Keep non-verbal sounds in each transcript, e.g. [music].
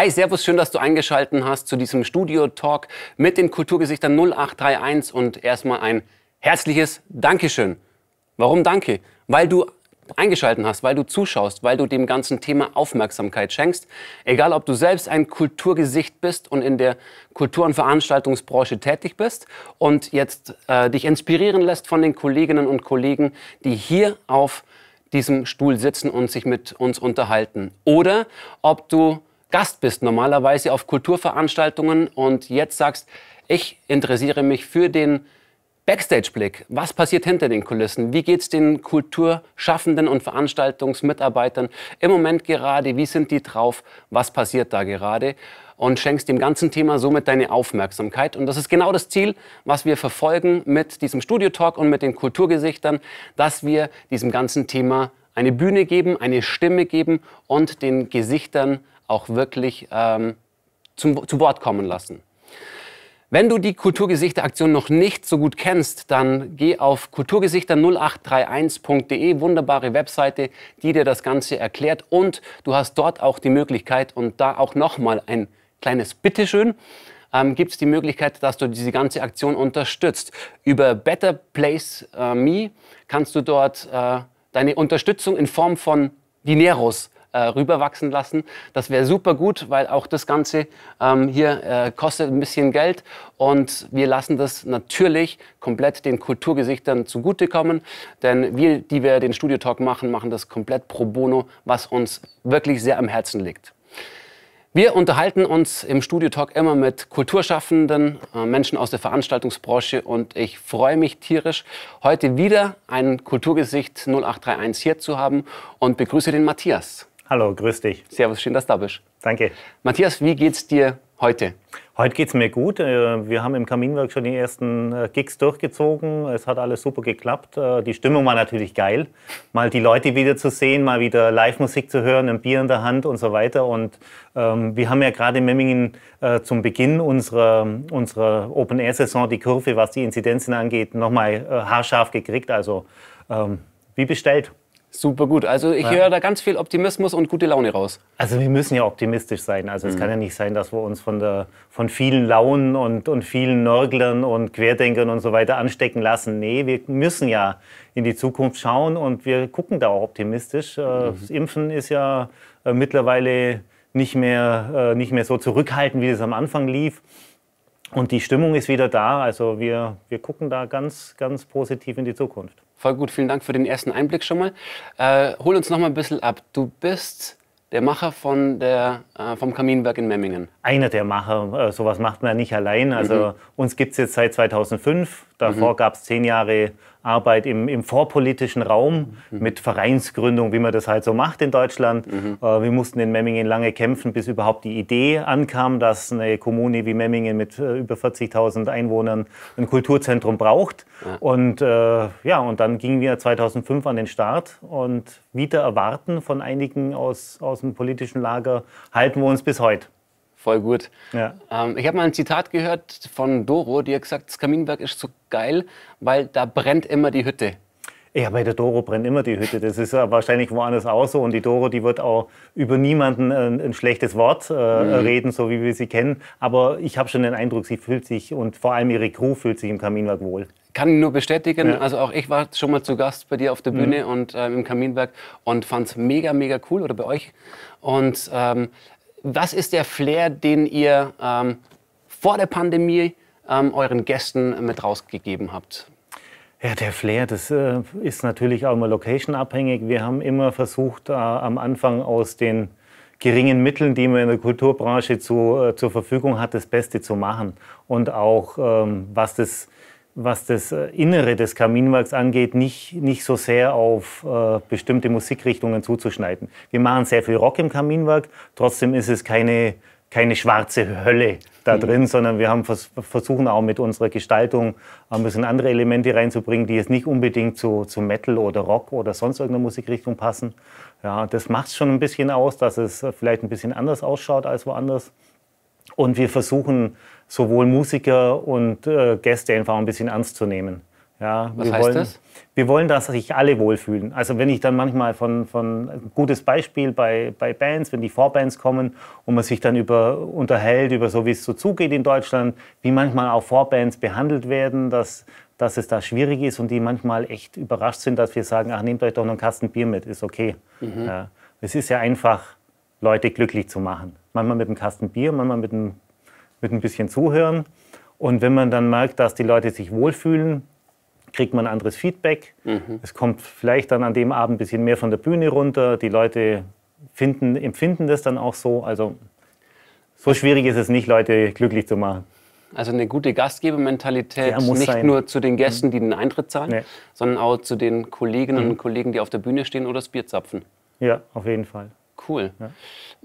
Hi, Servus, schön, dass du eingeschaltet hast zu diesem Studio-Talk mit den Kulturgesichtern 0831 und erstmal ein herzliches Dankeschön. Warum danke? Weil du eingeschaltet hast, weil du zuschaust, weil du dem ganzen Thema Aufmerksamkeit schenkst. Egal, ob du selbst ein Kulturgesicht bist und in der Kultur- und Veranstaltungsbranche tätig bist und jetzt äh, dich inspirieren lässt von den Kolleginnen und Kollegen, die hier auf diesem Stuhl sitzen und sich mit uns unterhalten. Oder ob du Gast bist, normalerweise auf Kulturveranstaltungen und jetzt sagst, ich interessiere mich für den Backstage-Blick. Was passiert hinter den Kulissen? Wie geht es den Kulturschaffenden und Veranstaltungsmitarbeitern im Moment gerade? Wie sind die drauf? Was passiert da gerade? Und schenkst dem ganzen Thema somit deine Aufmerksamkeit. Und das ist genau das Ziel, was wir verfolgen mit diesem Studio-Talk und mit den Kulturgesichtern, dass wir diesem ganzen Thema eine Bühne geben, eine Stimme geben und den Gesichtern auch wirklich ähm, zum, zu Wort kommen lassen. Wenn du die Kulturgesichter-Aktion noch nicht so gut kennst, dann geh auf kulturgesichter0831.de, wunderbare Webseite, die dir das Ganze erklärt. Und du hast dort auch die Möglichkeit, und da auch nochmal ein kleines Bitteschön, ähm, gibt es die Möglichkeit, dass du diese ganze Aktion unterstützt. Über Better Place äh, Me kannst du dort äh, deine Unterstützung in Form von Dineros äh, rüberwachsen lassen. Das wäre super gut, weil auch das Ganze ähm, hier äh, kostet ein bisschen Geld und wir lassen das natürlich komplett den Kulturgesichtern zugutekommen, denn wir, die wir den Studio Talk machen, machen das komplett pro bono, was uns wirklich sehr am Herzen liegt. Wir unterhalten uns im Studio Talk immer mit Kulturschaffenden, äh, Menschen aus der Veranstaltungsbranche und ich freue mich tierisch, heute wieder ein Kulturgesicht 0831 hier zu haben und begrüße den Matthias. Hallo, grüß dich. Servus, schön, dass du da bist. Danke. Matthias, wie geht's dir heute? Heute geht's mir gut. Äh, wir haben im Kaminwerk schon die ersten äh, Gigs durchgezogen. Es hat alles super geklappt. Äh, die Stimmung war natürlich geil. Mal die Leute wieder zu sehen, mal wieder Live-Musik zu hören, ein Bier in der Hand und so weiter. Und ähm, wir haben ja gerade in Memmingen äh, zum Beginn unserer, unserer Open-Air-Saison die Kurve, was die Inzidenzen angeht, nochmal äh, haarscharf gekriegt. Also ähm, wie bestellt. Super gut. Also ich ja. höre da ganz viel Optimismus und gute Laune raus. Also wir müssen ja optimistisch sein. Also mhm. es kann ja nicht sein, dass wir uns von, der, von vielen Launen und, und vielen Nörglern und Querdenkern und so weiter anstecken lassen. Nee, wir müssen ja in die Zukunft schauen und wir gucken da auch optimistisch. Äh, mhm. Das Impfen ist ja äh, mittlerweile nicht mehr, äh, nicht mehr so zurückhaltend, wie es am Anfang lief. Und die Stimmung ist wieder da. Also wir, wir gucken da ganz, ganz positiv in die Zukunft. Voll gut, vielen Dank für den ersten Einblick schon mal. Äh, hol uns noch mal ein bisschen ab. Du bist der Macher von der, äh, vom Kaminwerk in Memmingen. Einer der Macher. Äh, sowas macht man ja nicht allein. Also mhm. uns gibt es jetzt seit 2005. Davor mhm. gab es zehn Jahre Arbeit im, im vorpolitischen Raum mhm. mit Vereinsgründung, wie man das halt so macht in Deutschland. Mhm. Äh, wir mussten in Memmingen lange kämpfen, bis überhaupt die Idee ankam, dass eine Kommune wie Memmingen mit äh, über 40.000 Einwohnern ein Kulturzentrum braucht. Ja. Und äh, ja, und dann gingen wir 2005 an den Start und wieder erwarten von einigen aus, aus dem politischen Lager halten wir uns bis heute. Voll gut. Ja. Ähm, ich habe mal ein Zitat gehört von Doro, die hat gesagt, das Kaminwerk ist so geil, weil da brennt immer die Hütte. Ja, bei der Doro brennt immer die Hütte. Das ist wahrscheinlich woanders auch so. Und die Doro, die wird auch über niemanden ein, ein schlechtes Wort äh, mhm. reden, so wie wir sie kennen. Aber ich habe schon den Eindruck, sie fühlt sich und vor allem ihre Crew fühlt sich im Kaminwerk wohl. Kann ich nur bestätigen. Ja. Also auch ich war schon mal zu Gast bei dir auf der mhm. Bühne mhm. und äh, im Kaminwerk und fand es mega, mega cool oder bei euch. Und ähm, was ist der Flair, den ihr ähm, vor der Pandemie ähm, euren Gästen mit rausgegeben habt? Ja, der Flair, das äh, ist natürlich auch immer location-abhängig. Wir haben immer versucht, äh, am Anfang aus den geringen Mitteln, die man in der Kulturbranche zu, äh, zur Verfügung hat, das Beste zu machen. Und auch, ähm, was das was das äh, Innere des Kaminwerks angeht, nicht, nicht so sehr auf äh, bestimmte Musikrichtungen zuzuschneiden. Wir machen sehr viel Rock im Kaminwerk, trotzdem ist es keine, keine schwarze Hölle da mhm. drin, sondern wir haben vers versuchen auch mit unserer Gestaltung ein bisschen andere Elemente reinzubringen, die jetzt nicht unbedingt zu, zu Metal oder Rock oder sonst irgendeiner Musikrichtung passen. Ja, das macht schon ein bisschen aus, dass es äh, vielleicht ein bisschen anders ausschaut als woanders. Und wir versuchen, sowohl Musiker und äh, Gäste einfach ein bisschen ernst zu nehmen. Ja, Was heißt wollen, das? Wir wollen, dass sich alle wohlfühlen. Also wenn ich dann manchmal von, von ein gutes Beispiel bei, bei Bands, wenn die Vorbands kommen und man sich dann über, unterhält, über so wie es so zugeht in Deutschland, wie manchmal auch Vorbands behandelt werden, dass, dass es da schwierig ist und die manchmal echt überrascht sind, dass wir sagen, ach, nehmt euch doch noch einen Kasten Bier mit, ist okay. Mhm. Ja, es ist ja einfach, Leute glücklich zu machen. Manchmal mit einem Kasten Bier, manchmal mit einem mit ein bisschen Zuhören. Und wenn man dann merkt, dass die Leute sich wohlfühlen, kriegt man anderes Feedback. Mhm. Es kommt vielleicht dann an dem Abend ein bisschen mehr von der Bühne runter. Die Leute finden, empfinden das dann auch so. Also so schwierig ist es nicht, Leute glücklich zu machen. Also eine gute Gastgebermentalität, ja, nicht sein. nur zu den mhm. Gästen, die den Eintritt zahlen, nee. sondern auch zu den Kolleginnen mhm. und Kollegen, die auf der Bühne stehen oder das Bier zapfen. Ja, auf jeden Fall cool. Ja.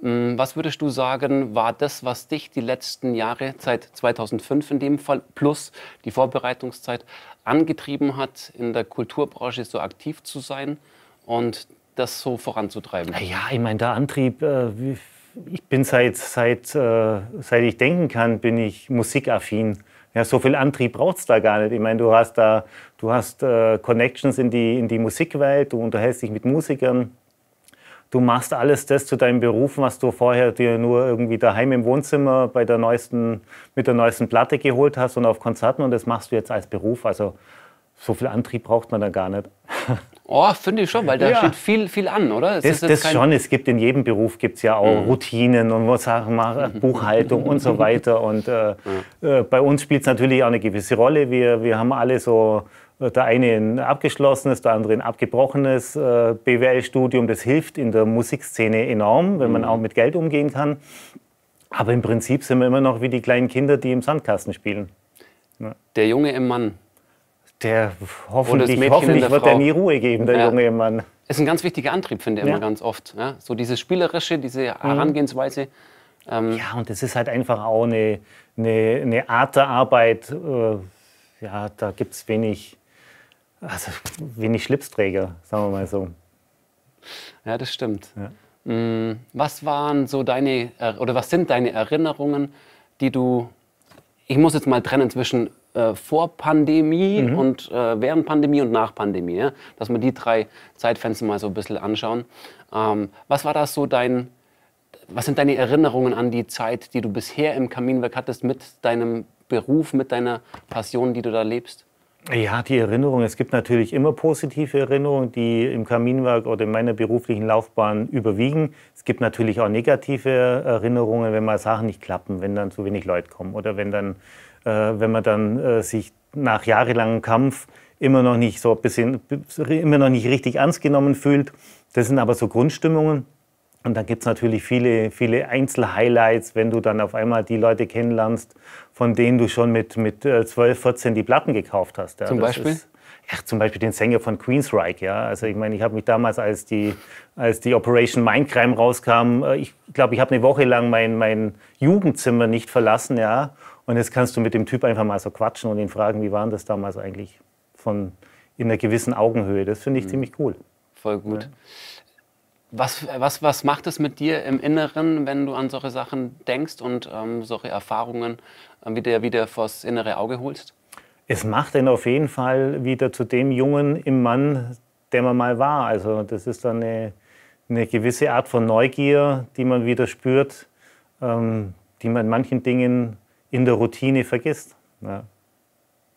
Mm, was würdest du sagen, war das, was dich die letzten Jahre, seit 2005 in dem Fall, plus die Vorbereitungszeit, angetrieben hat, in der Kulturbranche so aktiv zu sein und das so voranzutreiben? ja, ich meine, der Antrieb, äh, ich bin seit, seit, äh, seit ich denken kann, bin ich musikaffin. Ja, so viel Antrieb braucht es da gar nicht. Ich meine, du hast da, du hast äh, Connections in die, in die Musikwelt, du unterhältst dich mit Musikern du machst alles das zu deinem Beruf, was du vorher dir nur irgendwie daheim im Wohnzimmer bei der neuesten, mit der neuesten Platte geholt hast und auf Konzerten und das machst du jetzt als Beruf. Also so viel Antrieb braucht man da gar nicht. [laughs] Oh, finde ich schon, weil da ja. steht viel, viel an, oder? Es das, das kein... schon, es gibt in jedem Beruf gibt's ja auch mhm. Routinen und was sagen wir, Buchhaltung und so [laughs] weiter. Und äh, mhm. äh, bei uns spielt es natürlich auch eine gewisse Rolle. Wir, wir haben alle so der eine ein abgeschlossenes, der andere ein abgebrochenes äh, BWL-Studium. Das hilft in der Musikszene enorm, wenn man mhm. auch mit Geld umgehen kann. Aber im Prinzip sind wir immer noch wie die kleinen Kinder, die im Sandkasten spielen. Der Junge im Mann. Der hoffentlich, hoffentlich der wird er nie Ruhe geben, der ja. Junge im Mann. Ist ein ganz wichtiger Antrieb, finde ich ja. immer ganz oft. So dieses Spielerische, diese mhm. Herangehensweise. Ähm ja, und das ist halt einfach auch eine, eine, eine Art der Arbeit. Äh, ja, da gibt es wenig also wenig Schlipsträger, sagen wir mal so. Ja, das stimmt. Ja. Mm, was waren so deine oder was sind deine Erinnerungen, die du? Ich muss jetzt mal trennen zwischen äh, vor Pandemie mhm. und äh, während Pandemie und nach Pandemie, ja? dass wir die drei Zeitfenster mal so ein bisschen anschauen. Ähm, was war das so dein? Was sind deine Erinnerungen an die Zeit, die du bisher im Kaminwerk hattest mit deinem Beruf, mit deiner Passion, die du da lebst? Ja, die Erinnerung. Es gibt natürlich immer positive Erinnerungen, die im Kaminwerk oder in meiner beruflichen Laufbahn überwiegen. Es gibt natürlich auch negative äh, Erinnerungen, wenn mal Sachen nicht klappen, wenn dann zu wenig Leute kommen oder wenn, dann, äh, wenn man dann äh, sich nach jahrelangem Kampf immer noch nicht so ein bisschen, immer noch nicht richtig ernst genommen fühlt. Das sind aber so Grundstimmungen. Und dann gibt es natürlich viele, viele Einzelhighlights, wenn du dann auf einmal die Leute kennenlernst von denen du schon mit, mit 12, äh, 14 die Platten gekauft hast. Ja, zum Beispiel? Ist, ja, zum Beispiel den Sänger von Queensryche. Ja. Also ich meine, ich habe mich damals, als die, als die Operation Mindcrime rauskam, äh, ich glaube, ich habe eine Woche lang mein, mein Jugendzimmer nicht verlassen. Ja. Und jetzt kannst du mit dem Typ einfach mal so quatschen und ihn fragen, wie waren das damals eigentlich von in einer gewissen Augenhöhe. Das finde ich mhm. ziemlich cool. Voll gut. Ja. Was, was, was macht es mit dir im Inneren, wenn du an solche Sachen denkst und ähm, solche Erfahrungen wieder, wieder vors innere Auge holst? Es macht ihn auf jeden Fall wieder zu dem Jungen im Mann, der man mal war. Also das ist dann eine, eine gewisse Art von Neugier, die man wieder spürt, ähm, die man in manchen Dingen in der Routine vergisst. Ja.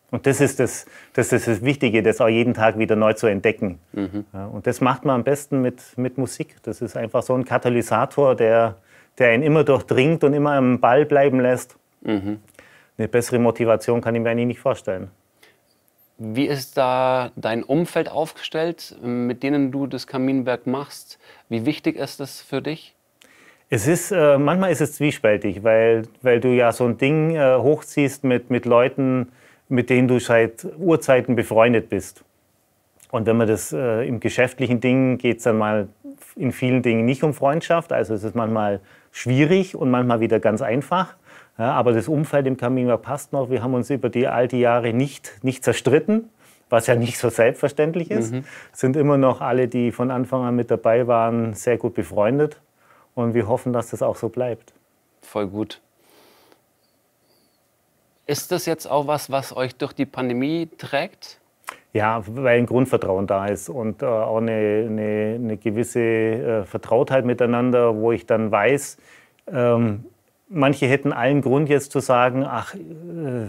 Und das ist das, das ist das Wichtige, das auch jeden Tag wieder neu zu entdecken. Mhm. Ja, und das macht man am besten mit, mit Musik. Das ist einfach so ein Katalysator, der, der einen immer durchdringt und immer am Ball bleiben lässt. Mhm eine bessere Motivation kann ich mir eigentlich nicht vorstellen. Wie ist da dein Umfeld aufgestellt, mit denen du das Kaminwerk machst? Wie wichtig ist das für dich? Es ist, äh, manchmal ist es zwiespältig, weil, weil du ja so ein Ding äh, hochziehst mit, mit Leuten, mit denen du seit Urzeiten befreundet bist. Und wenn man das äh, im geschäftlichen Ding geht es dann mal in vielen Dingen nicht um Freundschaft. Also es ist manchmal schwierig und manchmal wieder ganz einfach. Ja, aber das Umfeld im Kamin passt noch. Wir haben uns über die alten Jahre nicht, nicht zerstritten, was ja nicht so selbstverständlich ist. Mhm. Sind immer noch alle, die von Anfang an mit dabei waren, sehr gut befreundet. Und wir hoffen, dass das auch so bleibt. Voll gut. Ist das jetzt auch was, was euch durch die Pandemie trägt? Ja, weil ein Grundvertrauen da ist und äh, auch eine, eine, eine gewisse äh, Vertrautheit miteinander, wo ich dann weiß, ähm, manche hätten allen Grund jetzt zu sagen, ach, äh,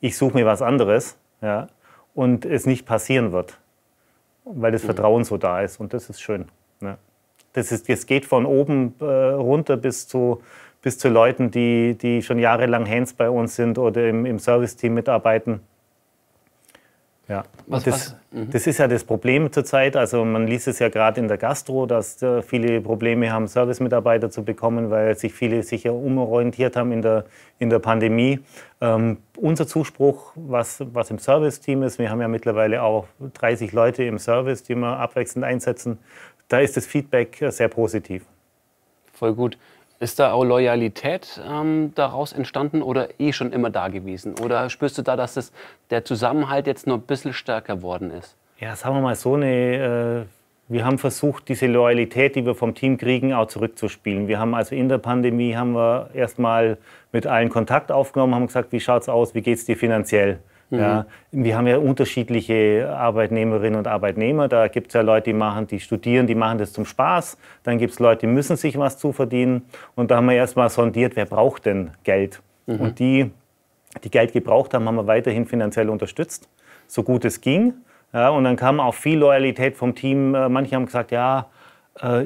ich suche mir was anderes, ja, und es nicht passieren wird, weil das mhm. Vertrauen so da ist und das ist schön. Ne? Das, ist, das geht von oben äh, runter bis zu, bis zu Leuten, die, die schon jahrelang Hands bei uns sind oder im, im Serviceteam mitarbeiten. Ja, was, das, was? Mhm. das ist ja das Problem zurzeit. Also man liest es ja gerade in der Gastro, dass äh, viele Probleme haben, Servicemitarbeiter zu bekommen, weil sich viele sicher umorientiert haben in der, in der Pandemie. Ähm, unser Zuspruch, was, was im Service-Team ist, wir haben ja mittlerweile auch 30 Leute im Service, die wir abwechselnd einsetzen, da ist das Feedback äh, sehr positiv. Voll gut. Ist da auch Loyalität ähm, daraus entstanden oder eh schon immer da gewesen? Oder spürst du da, dass das, der Zusammenhalt jetzt noch ein bisschen stärker geworden ist? Ja, sagen wir mal so eine. Äh wir haben versucht, diese Loyalität, die wir vom Team kriegen, auch zurückzuspielen. Wir haben also in der Pandemie haben wir erstmal mit allen Kontakt aufgenommen, haben gesagt, wie schaut's aus, wie geht's dir finanziell? Mhm. Ja, wir haben ja unterschiedliche Arbeitnehmerinnen und Arbeitnehmer. Da gibt es ja Leute, die machen, die studieren, die machen das zum Spaß. Dann gibt es Leute, die müssen sich was zuverdienen. Und da haben wir erstmal sondiert, wer braucht denn Geld? Mhm. Und die, die Geld gebraucht haben, haben wir weiterhin finanziell unterstützt, so gut es ging. Ja, und dann kam auch viel Loyalität vom Team. Äh, manche haben gesagt, ja, äh,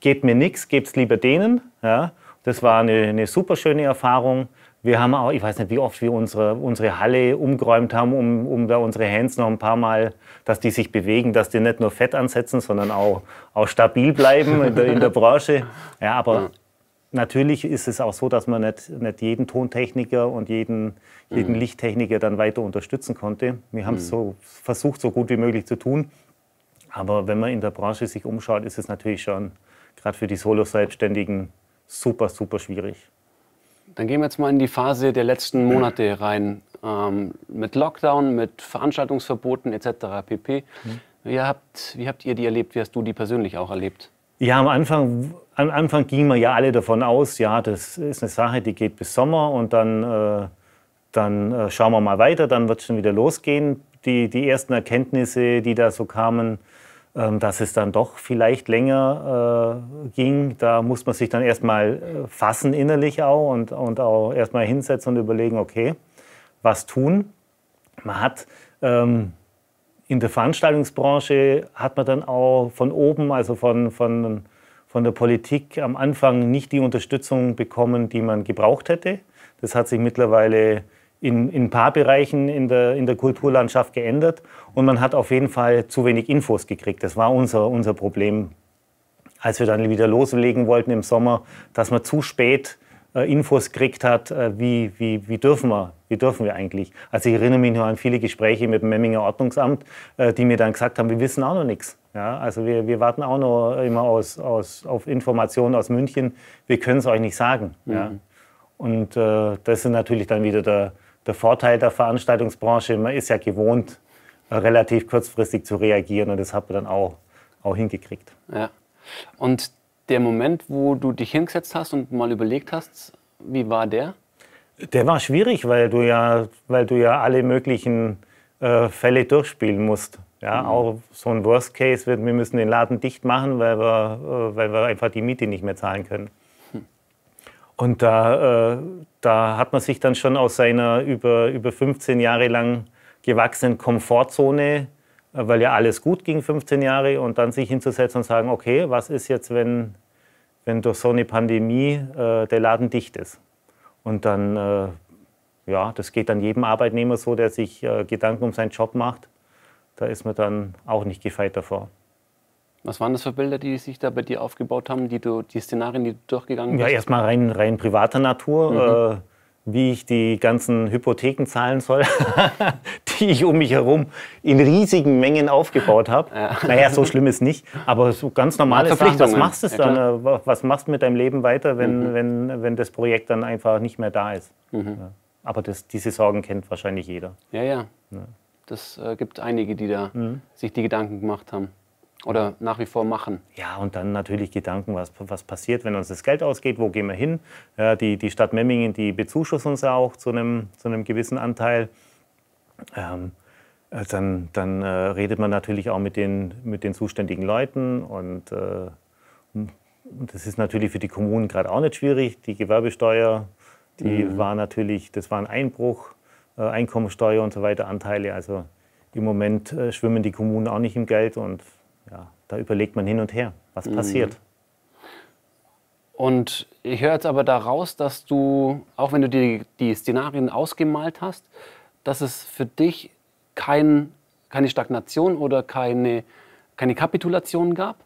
gebt mir nichts, gebt es lieber denen. Ja, das war eine, eine super schöne Erfahrung. Wir haben auch, ich weiß nicht, wie oft wir unsere, unsere Halle umgeräumt haben, um, um da unsere Hands noch ein paar Mal, dass die sich bewegen, dass die nicht nur Fett ansetzen, sondern auch, auch stabil bleiben in der, in der Branche. Ja, aber ja. natürlich ist es auch so, dass man nicht, nicht jeden Tontechniker und jeden, jeden mhm. Lichttechniker dann weiter unterstützen konnte. Wir haben es mhm. so versucht, so gut wie möglich zu tun. Aber wenn man in der Branche sich umschaut, ist es natürlich schon gerade für die Solo-Selbstständigen super, super schwierig. Dann gehen wir jetzt mal in die Phase der letzten Monate rein. Ähm, mit Lockdown, mit Veranstaltungsverboten etc. pp. Mhm. Wie, habt, wie habt ihr die erlebt? Wie hast du die persönlich auch erlebt? Ja, am Anfang, am Anfang gingen wir ja alle davon aus, ja, das ist eine Sache, die geht bis Sommer und dann, äh, dann äh, schauen wir mal weiter, dann wird es schon wieder losgehen. Die, die ersten Erkenntnisse, die da so kamen, ähm, dass es dann doch vielleicht länger äh, ging. Da muss man sich dann erstmal äh, fassen innerlich auch und, und auch erstmal hinsetzen und überlegen, okay, was tun. Man hat ähm, in der Veranstaltungsbranche hat man dann auch von oben, also von, von, von der Politik am Anfang nicht die Unterstützung bekommen, die man gebraucht hätte. Das hat sich mittlerweile in, in ein paar Bereichen in der, in der Kulturlandschaft geändert und man hat auf jeden Fall zu wenig Infos gekriegt. Das war unser, unser Problem, als wir dann wieder loslegen wollten im Sommer, dass man zu spät äh, Infos gekriegt hat, äh, wie, wie, wie, dürfen wir, wie dürfen wir eigentlich. Also ich erinnere mich noch an viele Gespräche mit dem Memminger Ordnungsamt, äh, die mir dann gesagt haben, wir wissen auch noch nichts. Ja, also wir, wir warten auch noch immer aus, aus, auf Informationen aus München, wir können es euch nicht sagen. Mhm. Ja. Und äh, das ist natürlich dann wieder der, der Vorteil der Veranstaltungsbranche, man ist ja gewohnt, relativ kurzfristig zu reagieren und das hat man dann auch, auch hingekriegt. Ja. Und der Moment, wo du dich hingesetzt hast und mal überlegt hast, wie war der? Der war schwierig, weil du ja, weil du ja alle möglichen äh, Fälle durchspielen musst. Ja, mhm. auch so ein Worst Case wird, wir müssen den Laden dicht machen, weil wir, äh, weil wir einfach die Miete nicht mehr zahlen können. Und da, äh, da hat man sich dann schon aus seiner über, über 15 Jahre lang gewachsenen Komfortzone, äh, weil ja alles gut ging 15 Jahre, und dann sich hinzusetzen und sagen, okay, was ist jetzt, wenn, wenn durch so eine Pandemie äh, der Laden dicht ist? Und dann, äh, ja, das geht dann jedem Arbeitnehmer so, der sich äh, Gedanken um seinen Job macht. Da ist man dann auch nicht gefeit davor. Was waren das für Bilder, die sich da bei dir aufgebaut haben, die, du, die Szenarien, die du durchgegangen bist? Ja, erstmal rein, rein privater Natur, mhm. äh, wie ich die ganzen Hypotheken zahlen soll, [laughs] die ich um mich herum in riesigen Mengen aufgebaut habe. Ja. Naja, so schlimm ist nicht, aber so ganz normale Sachen, was machst du ja, dann, äh, was machst du mit deinem Leben weiter, wenn, mhm. wenn, wenn das Projekt dann einfach nicht mehr da ist? Mhm. Ja. Aber das, diese Sorgen kennt wahrscheinlich jeder. Ja, ja. ja. Das äh, gibt einige, die da mhm. sich die Gedanken gemacht haben. Oder nach wie vor machen. Ja, und dann natürlich Gedanken, was, was passiert, wenn uns das Geld ausgeht, wo gehen wir hin? Ja, die, die Stadt Memmingen, die bezuschusst uns ja auch zu einem, zu einem gewissen Anteil. Ähm, äh, dann, dann äh, redet man natürlich auch mit den, mit den zuständigen Leuten und äh, hm, das ist natürlich für die Kommunen gerade auch nicht schwierig. Die Gewerbesteuer, die mhm. war natürlich, das war ein Einbruch, äh, Einkommensteuer und so weiter, Anteile. Also im Moment äh, schwimmen die Kommunen auch nicht im Geld und ja, da überlegt man hin und her, was mhm. passiert. Und ich höre jetzt aber daraus, dass du, auch wenn du dir die Szenarien ausgemalt hast, dass es für dich kein, keine Stagnation oder keine, keine Kapitulation gab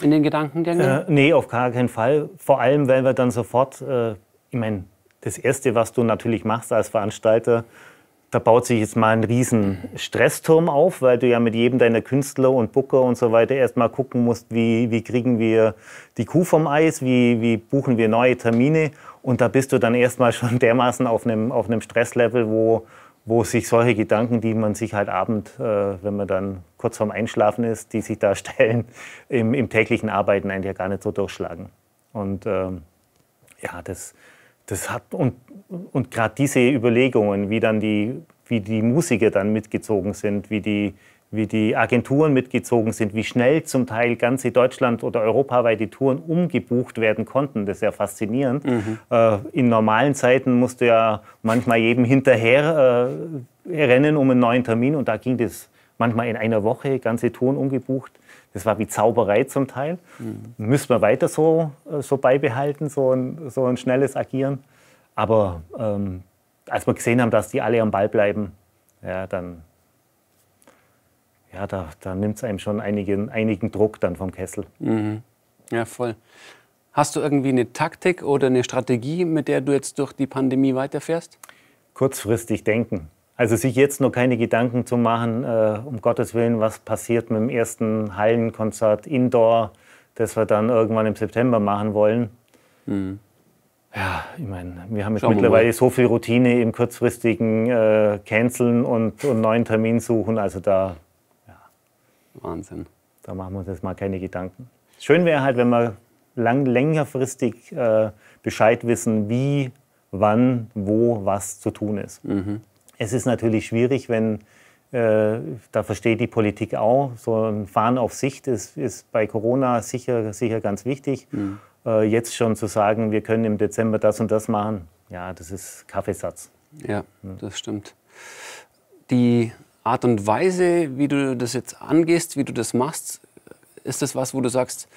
in den Gedankengängen? Äh, nee, auf gar keinen Fall. Vor allem, weil wir dann sofort, äh, ich meine, das Erste, was du natürlich machst als Veranstalter, da baut sich jetzt mal ein riesen Stressturm auf, weil du ja mit jedem deiner Künstler und Booker und so weiter erstmal gucken musst, wie, wie kriegen wir die Kuh vom Eis, wie, wie buchen wir neue Termine. Und da bist du dann erstmal schon [laughs] dermaßen auf einem, auf einem Stresslevel, wo, wo sich solche Gedanken, die man sich halt abend, äh, wenn man dann kurz vorm Einschlafen ist, die sich da [laughs] stellen, im, im täglichen Arbeiten eigentlich ja gar nicht so durchschlagen. Und ähm, ja, das, das hat, und und gerade diese Überlegungen, wie dann die, wie die Musiker dann mitgezogen sind, wie die, wie die Agenturen mitgezogen sind, wie schnell zum Teil ganze Deutschland- oder europaweite Touren umgebucht werden konnten. Das ist ja faszinierend. Mhm. Äh, in normalen Zeiten musst du ja manchmal jedem hinterher äh, rennen um einen neuen Termin und da ging das manchmal in einer Woche ganze Touren umgebucht. Das war wie Zauberei zum Teil. Mhm. Müssen wir weiter so, äh, so beibehalten, so ein, so ein schnelles Agieren. Aber ähm, als wir gesehen haben, dass die alle am Ball bleiben, ja, dann ja, da, da nimmt es einem schon einigen, einigen Druck dann vom Kessel. Mhm. Ja, voll. Hast du irgendwie eine Taktik oder eine Strategie, mit der du jetzt durch die Pandemie weiterfährst? Kurzfristig denken. Also sich jetzt noch keine Gedanken zu machen, äh, um Gottes Willen, was passiert mit dem ersten Hallenkonzert Indoor, das wir dann irgendwann im September machen wollen. Mhm. Ja, ich meine, wir haben jetzt Schauen mittlerweile so viel Routine im kurzfristigen äh, Canceln und, und, neuen Termin suchen. Also da, ja. Wahnsinn. Da machen wir uns jetzt mal keine Gedanken. Schön wäre halt, wenn wir lang, längerfristig äh, Bescheid wissen, wie, wann, wo, was zu tun ist. Mhm. Es ist natürlich schwierig, wenn, äh, da versteht die Politik auch, so ein Fahren auf Sicht ist, ist bei Corona sicher, sicher ganz wichtig. Mhm. Äh, jetzt schon zu sagen, wir können im Dezember das und das machen, ja, das ist Kaffeesatz. Ja, mhm. das stimmt. Die Art und Weise, wie du das jetzt angehst, wie du das machst, ist das was, wo du sagst,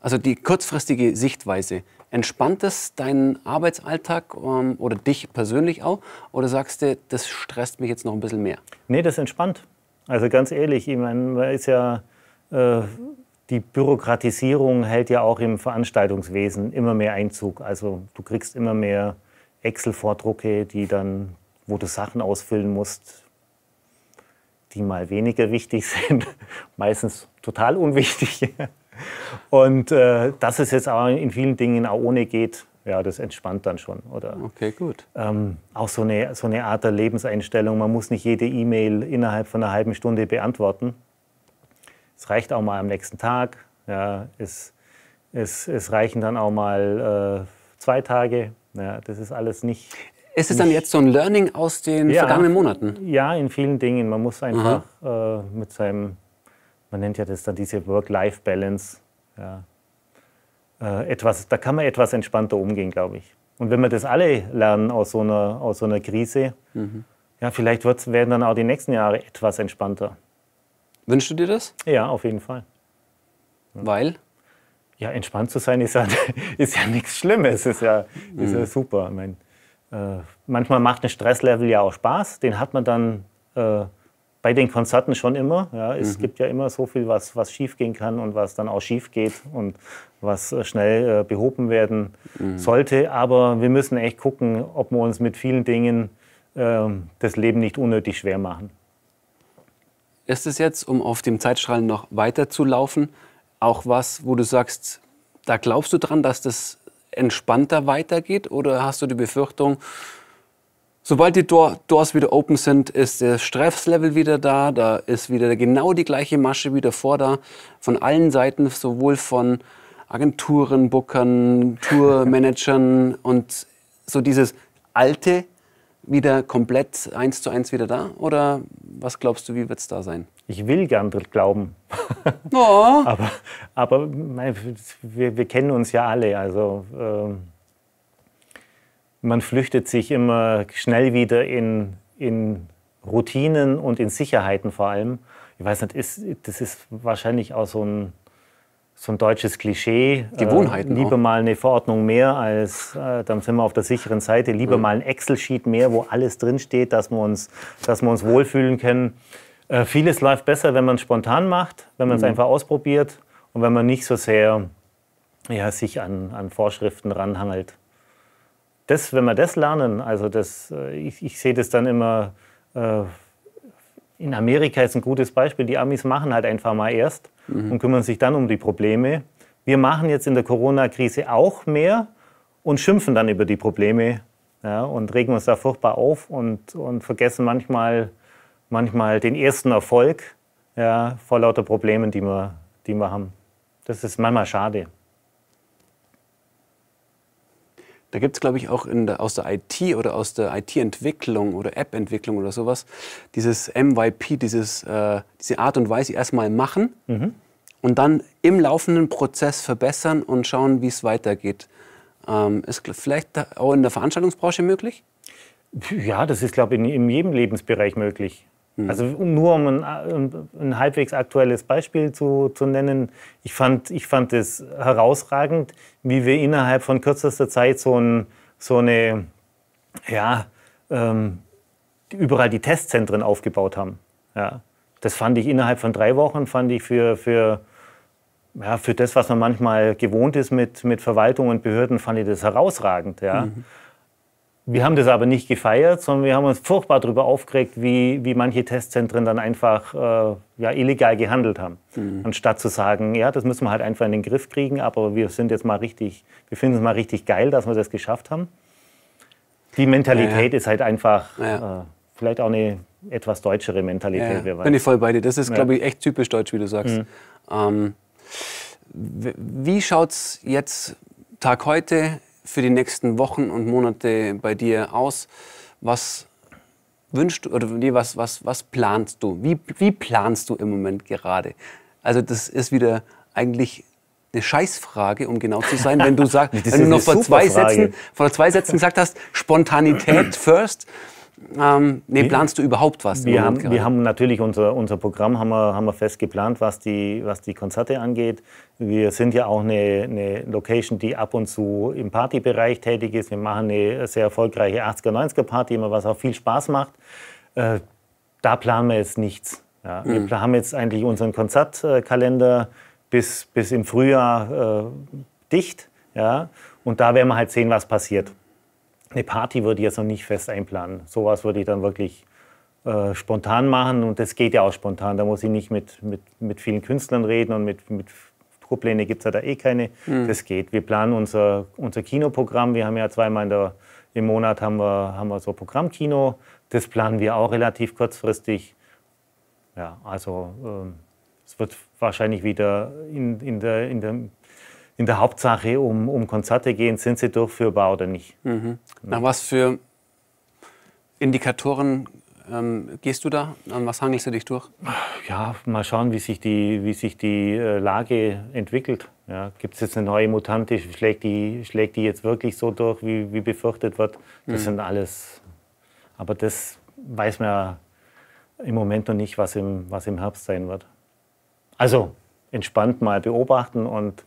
also die kurzfristige Sichtweise, entspannt das deinen Arbeitsalltag ähm, oder dich persönlich auch? Oder sagst du, das stresst mich jetzt noch ein bisschen mehr? Nee, das entspannt. Also ganz ehrlich, ich meine, man ist ja, äh, die Bürokratisierung hält ja auch im Veranstaltungswesen immer mehr Einzug. Also du kriegst immer mehr Excel-Vordrucke, die dann, wo du Sachen ausfüllen musst, die mal weniger wichtig [laughs] sind. Meistens total unwichtig. [laughs] Und äh, dass es jetzt auch in vielen Dingen auch ohne geht, ja, das entspannt dann schon. Oder, okay, gut. Ähm, auch so eine, so eine Art der Lebenseinstellung. Man muss nicht jede E-Mail innerhalb von einer halben Stunde beantworten. Es reicht auch mal am nächsten Tag. Ja, es, es, es reichen dann auch mal äh, zwei Tage. Ja, das ist alles nicht. Ist es nicht, dann jetzt so ein Learning aus den ja, vergangenen Monaten? Ja, in vielen Dingen. Man muss einfach äh, mit seinem man nennt ja das dann diese Work-Life-Balance. Ja. Äh, etwas, da kann man etwas entspannter umgehen, glaube ich. Und wenn wir das alle lernen aus so einer, aus so einer Krise, mhm. ja, vielleicht werden dann auch die nächsten Jahre etwas entspannter. Wünschst du dir das? Ja, auf jeden Fall. Ja. Weil? Ja, entspannt zu sein ist ja, [laughs] ist ja nichts Schlimmes, ist ja, mhm. ist ja mhm. super. Ich mein, äh, manchmal macht ein Stresslevel ja auch Spaß, den hat man dann äh, bei den Konzerten schon immer. Ja. Es mhm. gibt ja immer so viel, was, was schief gehen kann und was dann auch schief geht und was äh, schnell äh, behoben werden mhm. sollte. Aber wir müssen echt gucken, ob wir uns mit vielen Dingen äh, das Leben nicht unnötig schwer machen. Ist es jetzt, um auf dem Zeitstrahl noch weiter zu laufen, auch was, wo du sagst, da glaubst du dran, dass das entspannter weitergeht? Oder hast du die Befürchtung, Sobald die Door Doors wieder open sind, ist der Stresslevel wieder da. Da ist wieder genau die gleiche Masche wieder vor da. Von allen Seiten, sowohl von Agenturen, Bookern, [laughs] Tourmanagern und so dieses alte wieder komplett eins zu eins wieder da? Oder was glaubst du, wie wird es da sein? Ich will gern glauben. Oh. [laughs] aber aber wir, wir, kennen uns ja alle. Also. Ähm man flüchtet sich immer schnell wieder in, in Routinen und in Sicherheiten vor allem. Ich weiß nicht, ist, das ist wahrscheinlich auch so ein, so ein deutsches Klischee. Äh, Gewohnheiten. Äh, lieber auch. mal eine Verordnung mehr als, äh, dann sind wir auf der sicheren Seite, lieber mhm. mal ein Excel-Sheet mehr, wo alles drinsteht, dass wir uns, dass wir uns wohlfühlen können. Äh, vieles läuft besser, wenn man es spontan macht, wenn man es mhm. einfach ausprobiert und wenn man nicht so sehr ja, sich an, an Vorschriften ranhangelt das, wenn wir das lernen, also das, äh, ich, ich sehe das dann immer, äh, in Amerika ist ein gutes Beispiel, die Amis machen halt einfach mal erst mhm. und kümmern sich dann um die Probleme. Wir machen jetzt in der Corona-Krise auch mehr und schimpfen dann über die Probleme ja, und regen uns da furchtbar auf und, und vergessen manchmal, manchmal den ersten Erfolg ja, vor lauter Problemen, die wir, die wir haben. Das ist manchmal schade. Da gibt es, glaube ich, auch der, aus der IT oder aus der IT-Entwicklung oder App-Entwicklung oder sowas dieses MYP, dieses, äh, diese Art und Weise erstmal machen mhm. und dann im laufenden Prozess verbessern und schauen, wie es weitergeht. Ähm, ist vielleicht auch in der Veranstaltungsbranche möglich? Ja, das ist, glaube ich, in, in jedem Lebensbereich möglich. Mhm. Also nur um ein, ein, äh, ein halbwegs aktuelles Beispiel zu, zu, nennen, ich fand, ich fand es herausragend, wie wir innerhalb von kürzester Zeit so, ein, so eine, ja, ähm, überall die Testzentren aufgebaut haben. Ja. Das fand ich innerhalb von drei Wochen, fand ich für, für, ja, für das, was man manchmal gewohnt ist mit, mit Verwaltung und Behörden, fand ich das herausragend. Ja. Mhm. Wir haben das aber nicht gefeiert, sondern wir haben uns furchtbar darüber aufgeregt, wie, wie manche Testzentren dann einfach äh, ja, illegal gehandelt haben. Mhm. Anstatt zu sagen, ja, das müssen wir halt einfach in den Griff kriegen, aber wir sind jetzt mal richtig, wir finden es mal richtig geil, dass wir das geschafft haben. Die Mentalität ja. ist halt einfach ja. äh, vielleicht auch eine etwas deutschere Mentalität. Ja, bin ich voll bei dir. Das ist, glaube ich, echt typisch deutsch, wie du sagst. Mhm. Ähm, wie schaut es jetzt Tag heute für die nächsten Wochen und Monate bei dir aus? Was wünschst du oder was, was, was planst du? Wie, wie planst du im Moment gerade? Also das ist wieder eigentlich eine Scheißfrage, um genau zu sein, wenn du [laughs] sagst, wenn du noch vor zwei, Sätzen, vor zwei Sätzen gesagt hast, Spontanität [clears throat] first, ähm, nee, planst du überhaupt was? Wir, haben, wir haben, natürlich unser, unser Programm haben wir, haben wir fest geplant, was die, was die Konzerte angeht. Wir sind ja auch eine, eine Location, die ab und zu im Partybereich tätig ist. Wir machen eine sehr erfolgreiche 80er, 90er Party, immer was auch viel Spaß macht. Äh, da planen wir jetzt nichts. Ja, mhm. Wir haben jetzt eigentlich unseren Konzertkalender äh, bis, bis im Frühjahr äh, dicht. Ja, und da werden wir halt sehen, was passiert eine Party würde ich jetzt noch nicht fest einplanen. Sowas würde ich dann wirklich äh, spontan machen und das geht ja auch spontan. Da muss ich nicht mit, mit, mit vielen Künstlern reden und mit, mit Tourpläne gibt es ja da eh keine. Mhm. Das geht. Wir planen unser, unser Kinoprogramm. Wir haben ja zweimal der, im Monat haben wir, haben wir so Programmkino. Das planen wir auch relativ kurzfristig. Ja, also ähm, es wird wahrscheinlich wieder in, in, der, in, der, in der Hauptsache um, um Konzerte gehen, sind sie durchführbar oder nicht. Mhm. Nach was für Indikatoren ähm, gehst du da? An was hangelst du dich durch? Ja, mal schauen, wie sich die, wie sich die äh, Lage entwickelt. Ja, Gibt es jetzt eine neue Mutante? Schlägt die, schlägt die jetzt wirklich so durch, wie, wie befürchtet wird? Das mhm. sind alles. Aber das weiß man ja im Moment noch nicht, was im, was im Herbst sein wird. Also entspannt mal beobachten und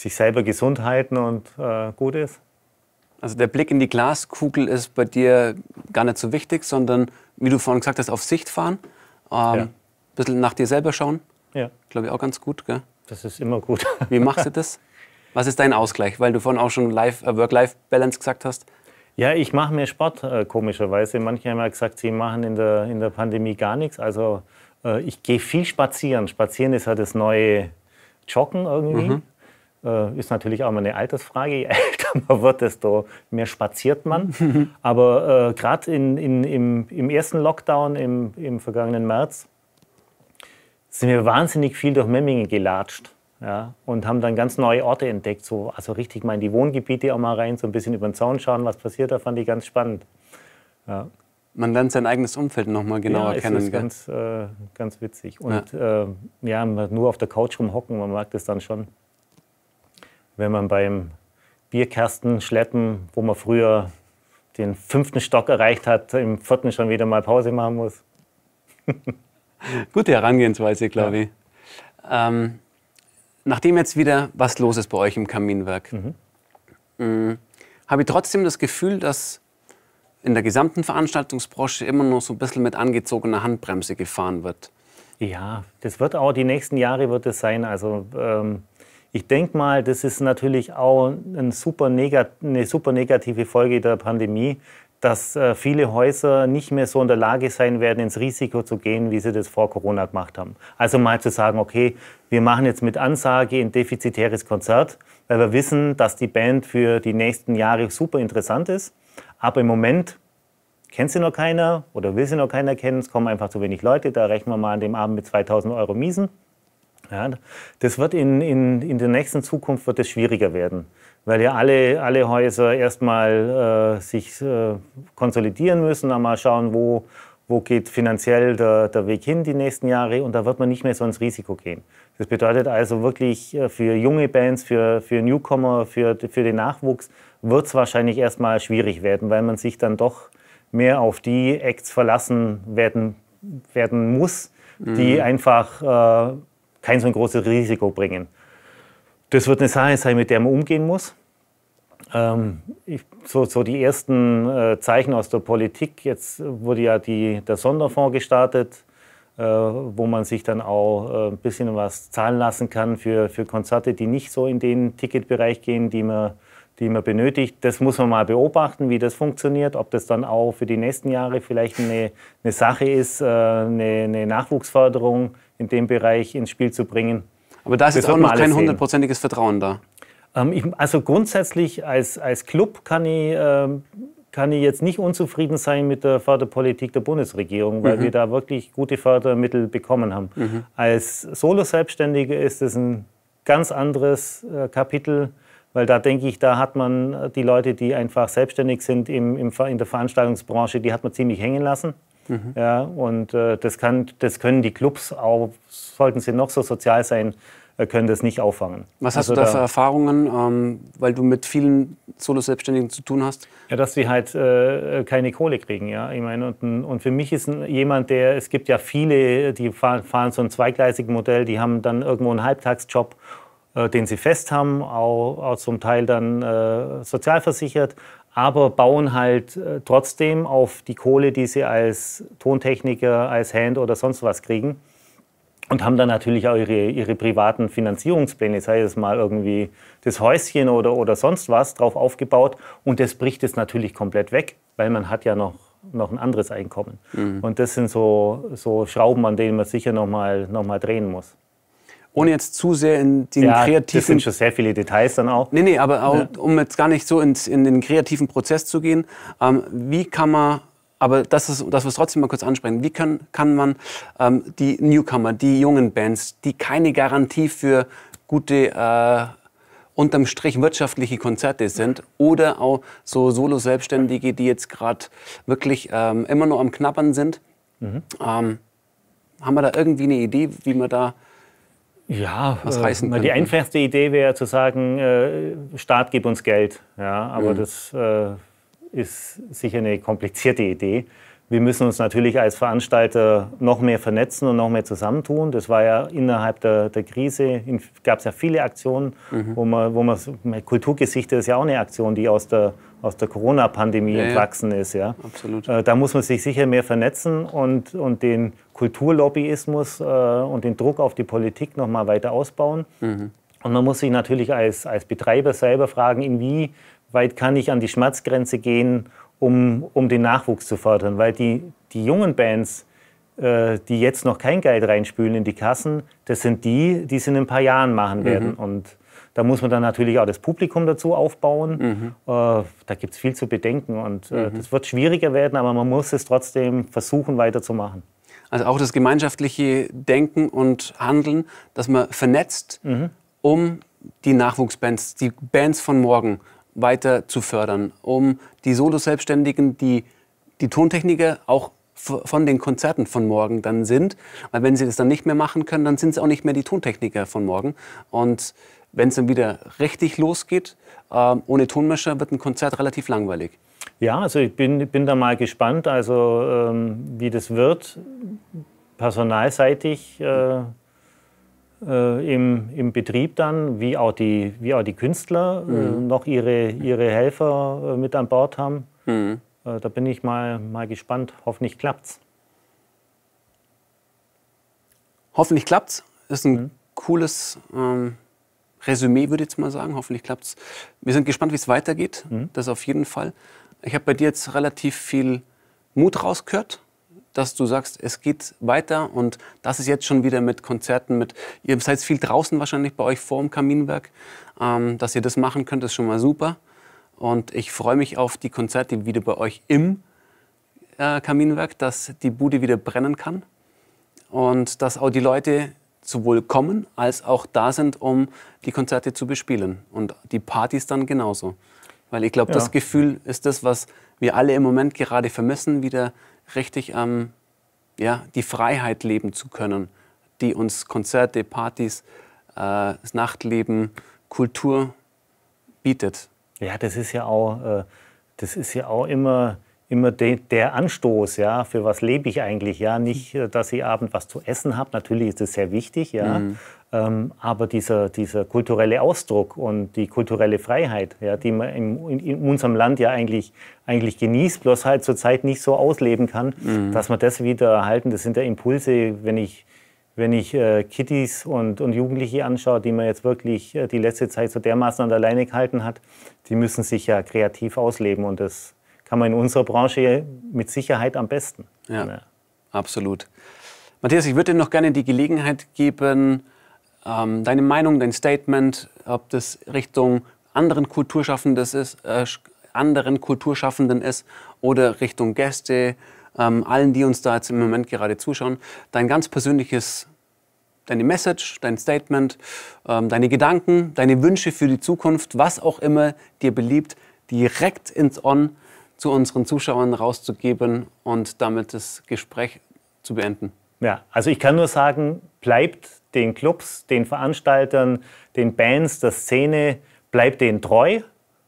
sich selber gesund halten und äh, gut ist. Also der Blick in die Glaskugel ist bei dir gar nicht so wichtig, sondern wie du vorhin gesagt hast, auf Sicht fahren, ähm, ja. ein bisschen nach dir selber schauen. Ja. Glaube ich auch ganz gut, gell? Das ist immer gut. wie machst du das? Was ist dein Ausgleich? Weil du vorhin auch schon äh, Work-Life-Balance gesagt hast. Ja, ich mache mehr Sport, äh, komischerweise. Manche haben ja gesagt, sie machen in der, in der Pandemie gar nichts. Also äh, ich gehe viel spazieren. Spazieren ist halt das neue Joggen irgendwie. Mhm. Äh, ist natürlich auch mal eine Altersfrage. Je [laughs] älter man wird, desto mehr spaziert man. [laughs] Aber äh, gerade im, im, ersten Lockdown im, im, vergangenen März sind wir wahnsinnig viel durch Memmingen gelatscht. Ja, und haben dann ganz neue Orte entdeckt, so, also richtig mal in die Wohngebiete auch mal rein, so ein bisschen über den Zaun schauen, was passiert da, fand ich ganz spannend. Ja. Man lernt sein eigenes Umfeld noch mal genauer ja, kennen. Das ist ganz, äh, ganz witzig. Und ähm, ja. Äh, ja, nur auf der Couch rumhocken, man mag das dann schon wenn man beim Bierkersten schleppen, wo man früher den fünften Stock erreicht hat, im vierten schon wieder mal Pause machen muss. [laughs] Gute Herangehensweise, glaube ich. Ja. Ähm, nachdem jetzt wieder was los ist bei euch im Kaminwerk, mhm. Ähm, habe ich trotzdem das Gefühl, dass in der gesamten Veranstaltungsbranche immer noch so ein bisschen mit angezogener Handbremse gefahren wird. Ja, das wird auch die nächsten Jahre wird es sein. Also ähm, ich denke mal, das ist natürlich auch ein super eine super negative Folge der Pandemie, dass äh, viele Häuser nicht mehr so in der Lage sein werden, ins Risiko zu gehen, wie sie das vor Corona gemacht haben. Also mal zu sagen, okay, wir machen jetzt mit Ansage ein defizitäres Konzert, weil wir wissen, dass die Band für die nächsten Jahre super interessant ist. Aber im Moment kennt sie noch keiner oder will sie noch keiner kennen. Es kommen einfach zu wenig Leute. Da rechnen wir mal an dem Abend mit 2000 Euro Miesen. Ja, das wird in, in, in der nächsten Zukunft wird es schwieriger werden, weil ja alle, alle Häuser erstmal äh, sich äh, konsolidieren müssen, einmal schauen, wo, wo geht finanziell der, der Weg hin die nächsten Jahre und da wird man nicht mehr so ins Risiko gehen. Das bedeutet also wirklich äh, für junge Bands, für, für Newcomer, für, für den Nachwuchs wird es wahrscheinlich erstmal schwierig werden, weil man sich dann doch mehr auf die Acts verlassen werden, werden muss, die mhm. einfach äh, kein so ein großes Risiko bringen. Das wird eine Sache sein, mit der man umgehen muss. Ähm, ich, so, so, die ersten äh, Zeichen aus der Politik, jetzt wurde ja die, der Sonderfonds gestartet, äh, wo man sich dann auch äh, ein bisschen was zahlen lassen kann für, für Konzerte, die nicht so in den Ticketbereich gehen, die man, die man benötigt. Das muss man mal beobachten, wie das funktioniert, ob das dann auch für die nächsten Jahre vielleicht eine, eine Sache ist, äh, eine, eine Nachwuchsförderung in dem Bereich ins Spiel zu bringen. Aber da ist jetzt auch noch kein hundertprozentiges Vertrauen da. Ähm, ich, also grundsätzlich als, als Club kann ich, äh, kann ich jetzt nicht unzufrieden sein mit der Förderpolitik der Bundesregierung, weil mhm. wir da wirklich gute Fördermittel bekommen haben. Mhm. Als solo selbstständiger ist es ein ganz anderes äh, Kapitel. Weil da denke ich, da hat man äh, die Leute, die einfach selbstständig sind im, im, in der Veranstaltungsbranche, die hat man ziemlich hängen lassen. Mhm. Ja, und äh, das, kann, das können die Clubs auch, sollten sie noch so sozial sein, äh, können das nicht auffangen. Was hast also du da, für Erfahrungen, ähm, weil du mit vielen Solo-Selbstständigen zu tun hast? Ja, dass sie halt äh, äh keine Kohle kriegen, ja. Ich meine, und, und für mich ist jemand, der, es gibt ja viele, die fahren, fahren so ein zweigleisiges Modell, die haben dann irgendwo einen Halbtagsjob, äh, den sie fest haben, auch, auch zum Teil dann äh, sozialversichert, aber bauen halt äh, trotzdem auf die Kohle, die sie als Tontechniker, als Hand oder sonst was kriegen. Und haben dann natürlich auch ihre, ihre privaten Finanzierungspläne, sei es mal irgendwie das Häuschen oder, oder sonst was, drauf aufgebaut. Und das bricht es natürlich komplett weg, weil man hat ja noch, noch ein anderes Einkommen. Mhm. Und das sind so, so Schrauben, an denen man sicher nochmal noch mal drehen muss ohne jetzt zu sehr in den ja, kreativen... das sind schon sehr viele Details dann auch. Nee, nee, aber auch, ja. um jetzt gar nicht so ins, in den kreativen Prozess zu gehen, ähm, wie kann man aber das ist, dass wir trotzdem mal kurz ansprechen. Wie kann, kann man ähm, die Newcomer, die jungen Bands, die keine Garantie für gute, äh, unterm Strich wirtschaftliche Konzerte sind oder auch so Solo-Selbstständige, die jetzt gerade wirklich ähm, immer nur am Knabbern sind, mhm. ähm, haben wir da irgendwie eine Idee, wie man da ja, was äh, könnte. Die einfachste Idee wäre zu sagen, äh, Staat, gib uns Geld. Ja, aber mhm. das äh, ist sicher eine komplizierte Idee. Wir müssen uns natürlich als Veranstalter noch mehr vernetzen und noch mehr zusammentun. Das war ja innerhalb der, der Krise, gab es ja viele Aktionen, mhm. wo man, wo man, Kulturgesichter ist ja auch eine Aktion, die aus der aus der Corona-Pandemie ja, entwachsen ist. Ja. Absolut. Äh, da muss man sich sicher mehr vernetzen und, und den Kulturlobbyismus äh, und den Druck auf die Politik noch mal weiter ausbauen. Mhm. Und man muss sich natürlich als, als Betreiber selber fragen, inwieweit kann ich an die Schmerzgrenze gehen, um, um den Nachwuchs zu fördern. Weil die, die jungen Bands, äh, die jetzt noch kein Geld reinspülen in die Kassen, das sind die, die es in ein paar Jahren machen werden. Mhm. Und da muss man dann natürlich auch das Publikum dazu aufbauen. Mhm. Äh, da gibt es viel zu bedenken und äh, mhm. das wird schwieriger werden, aber man muss es trotzdem versuchen weiterzumachen. Also auch das gemeinschaftliche Denken und Handeln, dass man vernetzt, mhm. um die Nachwuchsbands, die Bands von morgen weiter zu fördern, um die Solo-Selbstständigen, die, die Tontechniker auch von den Konzerten von morgen dann sind. Weil wenn sie das dann nicht mehr machen können, dann sind sie auch nicht mehr die Tontechniker von morgen. Und wenn es dann wieder richtig losgeht, ähm, ohne Tonmischer wird ein Konzert relativ langweilig. Ja, also ich bin, bin da mal gespannt, also ähm, wie das wird, personalseitig äh, äh, im, im Betrieb dann, wie auch die, wie auch die Künstler äh, mhm. äh, noch ihre, ihre Helfer äh, mit an Bord haben. Mhm. Äh, da bin ich mal, mal gespannt. Hoffentlich klappt's. Hoffentlich klappt's. Ist ein mhm. cooles. Ähm Resümee würde ich jetzt mal sagen. Hoffentlich klappt es. Wir sind gespannt, wie es weitergeht. Mhm. Das auf jeden Fall. Ich habe bei dir jetzt relativ viel Mut rausgehört, dass du sagst, es geht weiter und das ist jetzt schon wieder mit Konzerten, mit ihr seid viel draußen wahrscheinlich bei euch vor dem Kaminwerk, ähm, dass ihr das machen könnt, ist schon mal super. Und ich freue mich auf die Konzerte wieder bei euch im äh, Kaminwerk, dass die Bude wieder brennen kann und dass auch die Leute sowohl kommen als auch da sind, um die Konzerte zu bespielen. Und die Partys dann genauso. Weil ich glaube, ja. das Gefühl ist das, was wir alle im Moment gerade vermissen, wieder richtig ähm, ja, die Freiheit leben zu können, die uns Konzerte, Partys, äh, das Nachtleben, Kultur bietet. Ja, das ist ja auch, äh, das ist ja auch immer immer de, der Anstoß, ja, für was lebe ich eigentlich, ja, nicht, äh, dass ich abend was zu essen habe, natürlich ist das sehr wichtig, ja, mhm. ähm, aber dieser, dieser kulturelle Ausdruck und die kulturelle Freiheit, ja, die man im, in, in, unserem Land ja eigentlich, eigentlich genießt, bloß halt zurzeit nicht so ausleben kann, mhm. dass man das wieder erhalten, das sind ja Impulse, wenn ich wenn ich äh, Kitties und, und Jugendliche anschaue, die man jetzt wirklich äh, die letzte Zeit so dermaßen an der Leine gehalten hat, die müssen sich ja kreativ ausleben und das kann man in unserer Branche mit Sicherheit am besten. Ja, ja. absolut. Matthias, ich würde dir noch gerne die Gelegenheit geben, ähm, deine Meinung, dein Statement, ob das Richtung anderen Kulturschaffenden ist, äh, anderen Kulturschaffenden ist oder Richtung Gäste, ähm, allen, die uns da jetzt im Moment gerade zuschauen, dein ganz persönliches, deine Message, dein Statement, ähm, deine Gedanken, deine Wünsche für die Zukunft, was auch immer dir beliebt, direkt ins On zu unseren Zuschauern rauszugeben und damit das Gespräch zu beenden. Ja, also ich kann nur sagen, bleibt den Clubs, den Veranstaltern, den Bands, der Szene, bleibt denen treu,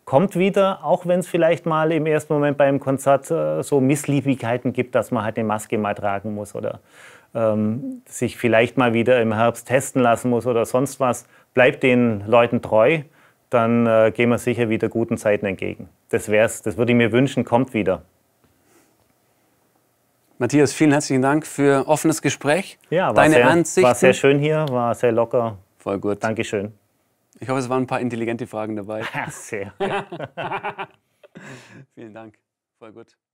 kommt wieder, auch wenn es vielleicht mal im ersten Moment beim Konzert äh, so Missliebigkeiten gibt, dass man halt eine Maske mal tragen muss oder ähm, sich vielleicht mal wieder im Herbst testen lassen muss oder sonst was. Bleibt den Leuten treu dann äh, gehen wir sicher wieder guten Zeiten entgegen. Das wär's, das würde ich mir wünschen, kommt wieder. Matthias, vielen herzlichen Dank für offenes Gespräch. Ja, war, Deine sehr, Ansichten. war sehr schön hier, war sehr locker. Voll gut. Dankeschön. Ich hoffe, es waren ein paar intelligente Fragen dabei. Ja, [laughs] sehr. [laughs] [laughs] vielen Dank. Voll gut.